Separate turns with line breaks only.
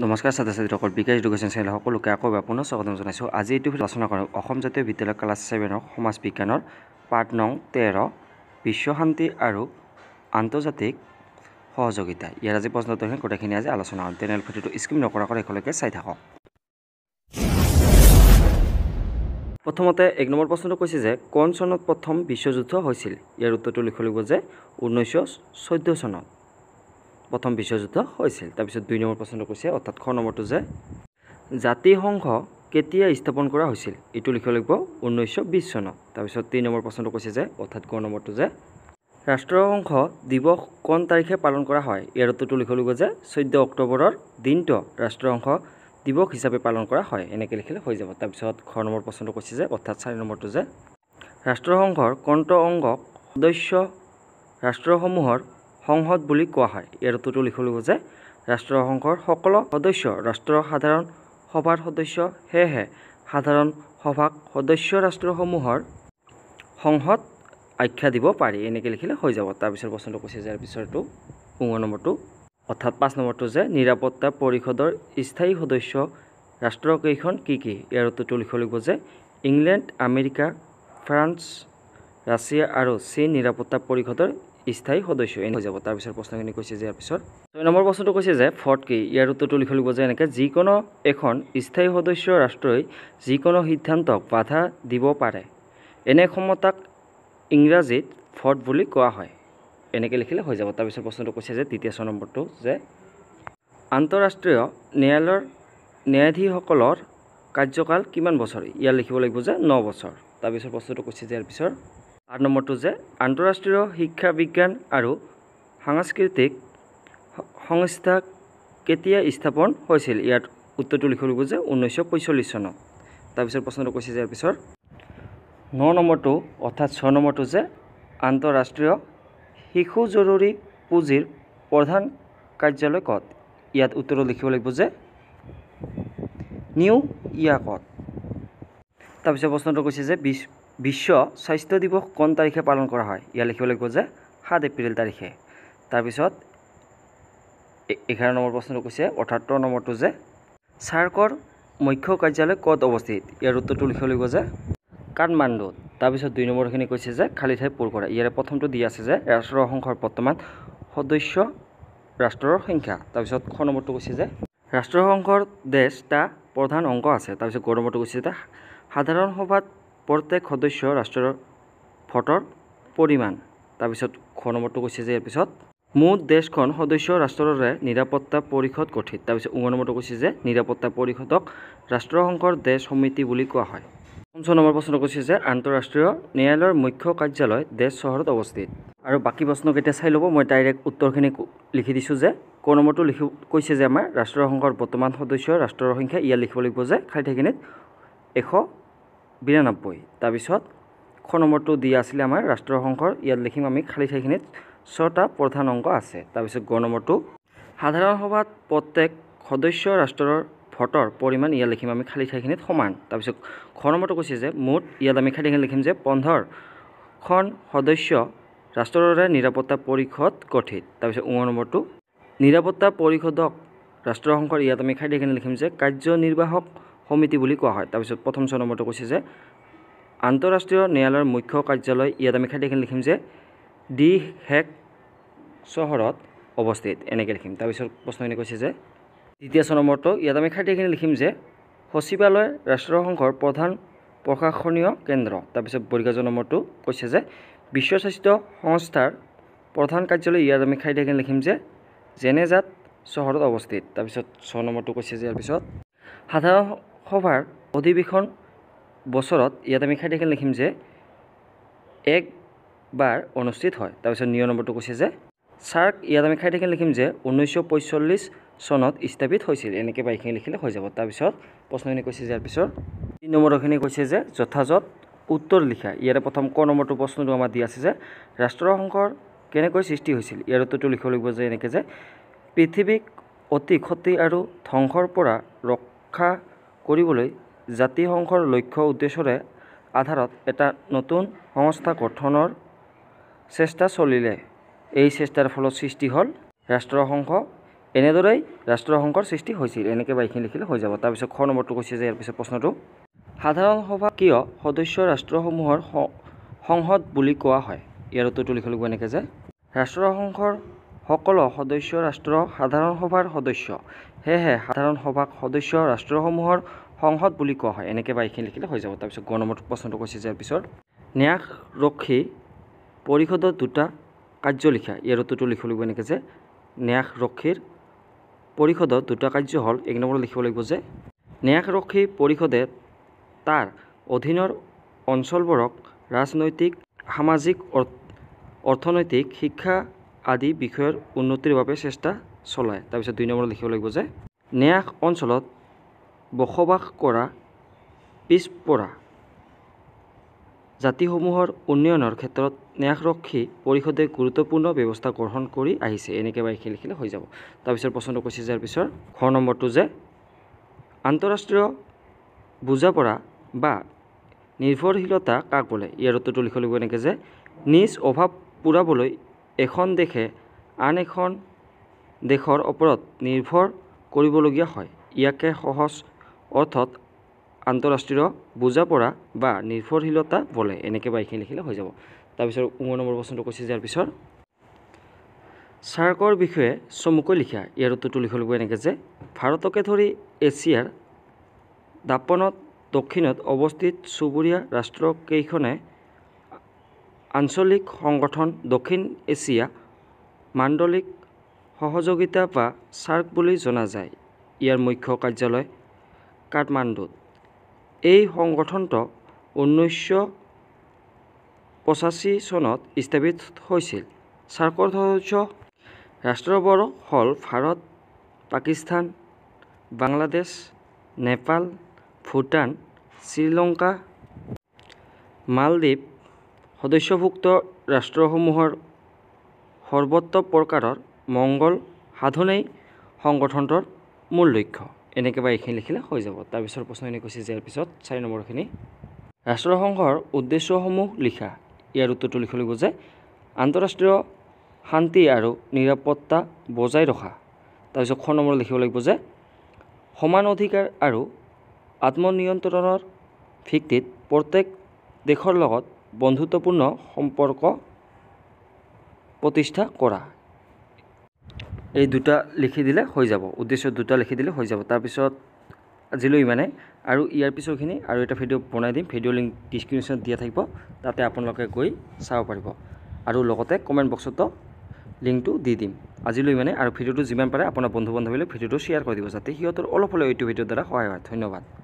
নমস্কাৰ ছাত্ৰ ছাত্ৰীসকল বিকাশ এডুকেশ্যন চেনেল সকলোকে আকৌ আপোনাৰ স্বাগতম জনাইছোঁ আজি এইটো আলোচনা কৰোঁ অসম জাতীয় বিদ্যালয় ক্লাছ ছেভেনৰ সমাজ বিজ্ঞানৰ পাৰ্ট নং তেৰ বিশ্বশান্তি আৰু আন্তৰ্জাতিক সহযোগিতা ইয়াৰ আজি প্ৰশ্নটো হয় গোটেইখিনি আজি আলোচনা হ'ল তেনেহ'লে ভিডিঅ'টো স্কিপ নকৰাকৈ এইখনলৈকে চাই থাকক প্ৰথমতে এক নম্বৰ প্ৰশ্নটো কৈছে যে কোন চনত প্ৰথম বিশ্বযুদ্ধ হৈছিল ইয়াৰ উত্তৰটো লিখিব লাগিব যে ঊনৈছশ চৈধ্য চনত প্ৰথম বিশ্বযুদ্ধ হৈছিল তাৰপিছত দুই নম্বৰ প্ৰশ্নটো কৈছে অৰ্থাৎ খ নম্বৰটো যে জাতিসংঘ কেতিয়া স্থাপন কৰা হৈছিল এইটো লিখিব লাগিব ঊনৈছশ বিছ চনত তাৰপিছত তিনি নম্বৰ প্ৰশ্নটো কৈছে যে অৰ্থাৎ গ নম্বৰটো যে ৰাষ্ট্ৰসংঘ দিৱস কোন তাৰিখে পালন কৰা হয় ইয়াৰ উত্তৰটো লিখিব লাগিব যে চৈধ্য অক্টোবৰৰ দিনটো ৰাষ্ট্ৰসংঘ দিৱস হিচাপে পালন কৰা হয় এনেকৈ লিখিলে হৈ যাব তাৰপিছত খ নম্বৰ প্ৰশ্নটো কৈছে যে অৰ্থাৎ চাৰি নম্বৰটো যে ৰাষ্ট্ৰসংঘৰ কণ্ঠ অংগক সদস্য ৰাষ্ট্ৰসমূহৰ সংসদ বুলি কোৱা হয় ইয়াৰ উত্তৰটো লিখিবলৈ যে ৰাষ্ট্ৰসংঘৰ সকলো সদস্য ৰাষ্ট্ৰৰ সাধাৰণ সভাৰ সদস্য সেয়েহে সাধাৰণ সভাক সদস্য ৰাষ্ট্ৰসমূহৰ সংসদ আখ্যা দিব পাৰি এনেকৈ লিখিলে হৈ যাব তাৰপিছত প্ৰশ্নটো কৈছে যে পিছৰটো পোন্ধৰ নম্বৰটো অৰ্থাৎ পাঁচ নম্বৰটো যে নিৰাপত্তা পৰিষদৰ স্থায়ী সদস্য ৰাষ্ট্ৰকেইখন কি কি ইয়াৰ উত্তৰটো লিখিব লাগিব যে ইংলেণ্ড আমেৰিকা ফ্ৰান্স ৰাছিয়া আৰু চীন নিৰাপত্তা পৰিষদৰ স্থায়ী সদস্য এনে হৈ যাব তাৰপিছত প্ৰশ্নখিনি কৈছে যে ইয়াৰ পিছত ছয় নম্বৰ প্ৰশ্নটো কৈছে যে ফৰ্ট কি ইয়াৰ উত্তৰটো লিখিব লাগিব যে এনেকৈ যিকোনো এখন স্থায়ী সদস্য ৰাষ্ট্ৰই যিকোনো সিদ্ধান্তক বাধা দিব পাৰে এনে ক্ষমতাক ইংৰাজীত ফৰ্ট বুলি কোৱা হয় এনেকৈ লিখিলে হৈ যাব তাৰপিছত প্ৰশ্নটো কৈছে যে তৃতীয় ছয় নম্বৰটো যে আন্তঃৰাষ্ট্ৰীয় ন্যায়ালয়ৰ ন্যায়াধীশসকলৰ কাৰ্যকাল কিমান বছৰ ইয়াৰ লিখিব লাগিব যে ন বছৰ তাৰপিছত প্ৰশ্নটো কৈছে যে ইয়াৰ পিছৰ আঠ নম্বৰটো যে আন্তঃৰাষ্ট্ৰীয় শিক্ষা বিজ্ঞান আৰু সাংস্কৃতিক সংস্থা কেতিয়া স্থাপন হৈছিল ইয়াত উত্তৰটো লিখি ল'ব যে ঊনৈছশ পঁয়চল্লিছ চনত তাৰপিছত প্ৰশ্নটো কৈছে ইয়াৰ পিছত ন নম্বৰটো অৰ্থাৎ ছয় নম্বৰটো যে আন্তঃৰাষ্ট্ৰীয় শিশু জৰুৰী পুঁজিৰ প্ৰধান কাৰ্যালয় ক'ত ইয়াত উত্তৰটো লিখিব লাগিব যে নিউ ইয়াৰ তাৰপিছত প্ৰশ্নটো কৈছে যে বিশ বিশ্ব স্বাস্থ্য দিৱস কোন তাৰিখে পালন কৰা হয় ইয়াত লিখিব লাগিব যে সাত এপ্ৰিল তাৰিখে তাৰপিছত এঘাৰ নম্বৰ প্ৰশ্নটো কৈছে অৰ্থাৎ নম্বৰটো যে চাৰ্কৰ মুখ্য কাৰ্যালয় ক'ত অৱস্থিত ইয়াৰ উত্তৰটো লিখিব লাগিব যে কাঠমাণ্ডুত তাৰপিছত দুই নম্বৰখিনি কৈছে যে খালী ঠাই পূৰ কৰে ইয়াৰে প্ৰথমটো দি আছে যে ৰাষ্ট্ৰ সংঘৰ বৰ্তমান সদস্য ৰাষ্ট্ৰৰ সংখ্যা তাৰপিছত খ নম্বৰটো কৈছে যে ৰাষ্ট্ৰসংঘৰ দেশ এটা প্ৰধান অংগ আছে তাৰপিছত গড় নম্বৰটো কৈছে যে সাধাৰণ সভাত প্ৰত্যেক সদস্য ৰাষ্ট্ৰৰ ভোটৰ পৰিমাণ তাৰপিছত শ নম্বৰটো কৈছে যে ইয়াৰ পিছত মুঠ দেশখন সদস্য ৰাষ্ট্ৰৰে নিৰাপত্তা পৰিষদ গঠিত তাৰপিছত ঊঙৰ নম্বৰটো কৈছে যে নিৰাপত্তা পৰিষদক ৰাষ্ট্ৰসংঘৰ দেশ সমিতি বুলি কোৱা হয় পঞ্চ নম্বৰ প্ৰশ্ন কৈছে যে আন্তঃৰাষ্ট্ৰীয় ন্যায়ালয়ৰ মুখ্য কাৰ্যালয় দেশ চহৰত অৱস্থিত আৰু বাকী প্ৰশ্নকেইটা চাই ল'ব মই ডাইৰেক্ট উত্তৰখিনি লিখি দিছোঁ যে ক নম্বৰটো লিখি কৈছে যে আমাৰ ৰাষ্ট্ৰসংঘৰ বৰ্তমান সদস্য ৰাষ্ট্ৰৰ সংখ্যা ইয়াত লিখিব লাগিব যে খালী সেইখিনিত এশ বিৰানব্বৈ তাৰপিছত খ নম্বৰটো দি আছিলে আমাৰ ৰাষ্ট্ৰসংঘৰ ইয়াত লিখিম আমি খালী ঠাইখিনিত ছটা প্ৰধান অংগ আছে তাৰপিছত গ নম্বৰটো সাধাৰণ সভাত প্ৰত্যেক সদস্য ৰাষ্ট্ৰৰ ভোটৰ পৰিমাণ ইয়াত লিখিম আমি খালী ঠাইখিনিত সমান তাৰপিছত খ নম্বৰটো কৈছে যে মুঠ ইয়াত আমি খালী ঠাইখিনি লিখিম যে পোন্ধৰখন সদস্য ৰাষ্ট্ৰৰে নিৰাপত্তা পৰিষদ গঠিত তাৰপিছত ওঙৰ নম্বৰটো নিৰাপত্তা পৰিষদক ৰাষ্ট্ৰসংঘৰ ইয়াত আমি খাদ্যখিনি লিখিম যে কাৰ্যনিৰ্বাহক সমিতি বুলি কোৱা হয় তাৰপিছত প্ৰথম ছয় নম্বৰটো কৈছে যে আন্তঃৰাষ্ট্ৰীয় ন্যায়ালয়ৰ মুখ্য কাৰ্যালয় ইয়াত আমি খাদ্য লিখিম যে দি হেক চহৰত অৱস্থিত এনেকৈ লিখিম তাৰপিছত প্ৰশ্নখিনি কৈছে যে দ্বিতীয় ছয় নম্বৰটো ইয়াত আমি খাদ্য লিখিম যে সচিবালয় ৰাষ্ট্ৰসংঘৰ প্ৰধান প্ৰশাসনীয় কেন্দ্ৰ তাৰপিছত ছয় নম্বৰটো কৈছে যে বিশ্ব স্বাস্থ্য সংস্থাৰ প্ৰধান কাৰ্যালয় ইয়াত আমি খাদ্য লিখিম যে জেনেজাত চহৰত অৱস্থিত তাৰপিছত ছয় নম্বৰটো কৈছে যে ইয়াৰ পিছত সাধাৰণ লোকসভাৰ অধিৱেশন বছৰত ইয়াত আমি খাদ্যখিনি লিখিম যে একবাৰ অনুষ্ঠিত হয় তাৰপিছত নিয় নম্বৰটো কৈছে যে ছাৰ্ক ইয়াত আমি খাদ্যখিনি লিখিম যে ঊনৈছশ চনত স্থাপিত হৈছিল এনেকৈ বা এইখিনি লিখিলে হৈ যাব তাৰপিছত প্ৰশ্নখিনি কৈছে যে পিছত তিনি নম্বৰখিনি কৈছে যে যথাযথ উত্তৰ লিখা ইয়াৰে প্ৰথম ক নম্বৰটো প্ৰশ্নটো আমাৰ দি আছে যে ৰাষ্ট্ৰসংঘৰ কেনেকৈ সৃষ্টি হৈছিল ইয়াৰ উত্তৰটো লিখিব লাগিব যে এনেকৈ যে পৃথিৱীক অতি ক্ষতি আৰু ধ্বংসৰ পৰা ৰক্ষা কৰিবলৈ জাতিসংঘৰ লক্ষ্য উদ্দেশ্যৰে আধাৰত এটা নতুন সংস্থা গঠনৰ চেষ্টা চলিলে এই চেষ্টাৰ ফলত সৃষ্টি হ'ল ৰাষ্ট্ৰসংঘ এনেদৰেই ৰাষ্ট্ৰসংঘৰ সৃষ্টি হৈছিল এনেকৈ বাইকখিনি লিখিলে হৈ যাব তাৰপিছত খ নম্বৰটো কৈছে যে ইয়াৰ পিছত প্ৰশ্নটো সাধাৰণ সভা কিয় সদস্য ৰাষ্ট্ৰসমূহৰ সংসদ বুলি কোৱা হয় ইয়াৰ উত্তৰটো লিখিব লাগিব এনেকৈ যে ৰাষ্ট্ৰসংঘৰ সকলো সদস্য ৰাষ্ট্ৰ সাধাৰণ সভাৰ সদস্য সেয়েহে সাধাৰণ সভাক সদস্য ৰাষ্ট্ৰসমূহৰ সংসদ বুলি কোৱা হয় এনেকৈ বা এইখিনি লিখিলে হৈ যাব তাৰপিছত গ নম্বৰ প্ৰশ্নটো কৈছে যে পিছত ন্যাসৰক্ষী পৰিষদৰ দুটা কাৰ্য লিখা ইয়াৰ উত্তৰটো লিখিব লাগিব এনেকৈ যে ন্যাসৰক্ষীৰ পৰিষদত দুটা কাৰ্য হ'ল এক নম্বৰ লিখিব লাগিব যে ন্যাসৰক্ষী পৰিষদে তাৰ অধীনৰ অঞ্চলবোৰক ৰাজনৈতিক সামাজিক অৰ্থনৈতিক শিক্ষা আদি বিষয়ৰ উন্নতিৰ বাবে চেষ্টা চলায় তাৰপিছত দুই নম্বৰত লিখিব লাগিব যে ন্যাস অঞ্চলত বসবাস কৰা পিছপৰা জাতিসমূহৰ উন্নয়নৰ ক্ষেত্ৰত ন্যাসৰক্ষী পৰিষদে গুৰুত্বপূৰ্ণ ব্যৱস্থা গ্ৰহণ কৰি আহিছে এনেকৈ বা এইখিনি লিখিলে হৈ যাব তাৰপিছত প্ৰশ্নটো কৈছে ইয়াৰ পিছৰ ঘৰ নম্বৰটো যে আন্তঃৰাষ্ট্ৰীয় বুজাপৰা বা নিৰ্ভৰশীলতা কাক বোলে ইয়াৰ উত্তৰটো লিখিব লাগিব এনেকৈ যে নিজ অভাৱ পূৰাবলৈ এখন দেশে আন এখন দেশৰ ওপৰত নিৰ্ভৰ কৰিবলগীয়া হয় ইয়াকে সহজ অৰ্থত আন্তঃৰাষ্ট্ৰীয় বুজাপৰা বা নিৰ্ভৰশীলতা বোলে এনেকৈ বা এইখিনি লিখিলে হৈ যাব তাৰপিছত ওঙৰ নম্বৰ প্ৰশ্নটো কৈছে যাৰ পিছৰ চাৰ্কৰ বিষয়ে চমুকৈ লিখা ইয়াৰ উত্তৰটো লিখিব এনেকৈ যে ভাৰতকে ধৰি এছিয়াৰ দাপনত দক্ষিণত অৱস্থিত চুবুৰীয়া ৰাষ্ট্ৰকেইখনে আঞ্চলিক সংগঠন দক্ষিণ এছিয়া মাণ্ডলিক সহযোগিতা বা চাৰ্ক বুলি জনা যায় ইয়াৰ মুখ্য কাৰ্যালয় কাঠমাণ্ডুত এই সংগঠনটো ঊনৈছশ পঁচাশী চনত স্থাপিত হৈছিল চাৰ্কৰ সদস্য ৰাষ্ট্ৰবোৰ হ'ল ভাৰত পাকিস্তান বাংলাদেশ নেপাল ভূটান শ্ৰীলংকা মালদ্বীপ সদস্যভুক্ত ৰাষ্ট্ৰসমূহৰ সৰ্বত্ব প্ৰকাৰৰ মংগল সাধনেই সংগঠনটোৰ মূল লক্ষ্য বা এইখিনি লিখিলে হৈ যাব তাৰপিছৰ প্ৰশ্ন এনেকৈ কৈছে ইয়াৰ পিছত চাৰি নম্বৰখিনি ৰাষ্ট্ৰসংঘৰ উদ্দেশ্যসমূহ লিখা ইয়াৰ উত্তৰটো লিখিব লাগিব যে আন্তঃৰাষ্ট্ৰীয় শান্তি আৰু নিৰাপত্তা বজাই ৰখা তাৰপিছত খ নম্বৰ লিখিব লাগিব যে সমান অধিকাৰ আৰু আত্মনিয়ন্ত্ৰণৰ ভিত্তিত প্ৰত্যেক দেশৰ লগত বন্ধুত্বপূৰ্ণ সম্পৰ্ক প্ৰতিষ্ঠা কৰা এই দুটা লিখি দিলে হৈ যাব উদ্দেশ্য দুটা লিখি দিলে হৈ যাব তাৰপিছত আজিলৈ ইমানে আৰু ইয়াৰ পিছৰখিনি আৰু এটা ভিডিঅ' বনাই দিম ভিডিঅ' লিংক ডিছক্ৰিপশ্যনত দিয়া থাকিব তাতে আপোনালোকে গৈ চাব পাৰিব আৰু লগতে কমেণ্ট বক্সতো লিংকটো দি দিম আজিলৈ ইমানে আৰু ভিডিঅ'টো যিমান পাৰে আপোনাৰ বন্ধু বান্ধৱীলৈ ভিডিঅ'টো শ্বেয়াৰ কৰি দিব যাতে সিহঁতৰ অলপ হ'লেও এইটো ভিডিঅ'ৰ দ্বাৰা সহায় হয় ধন্যবাদ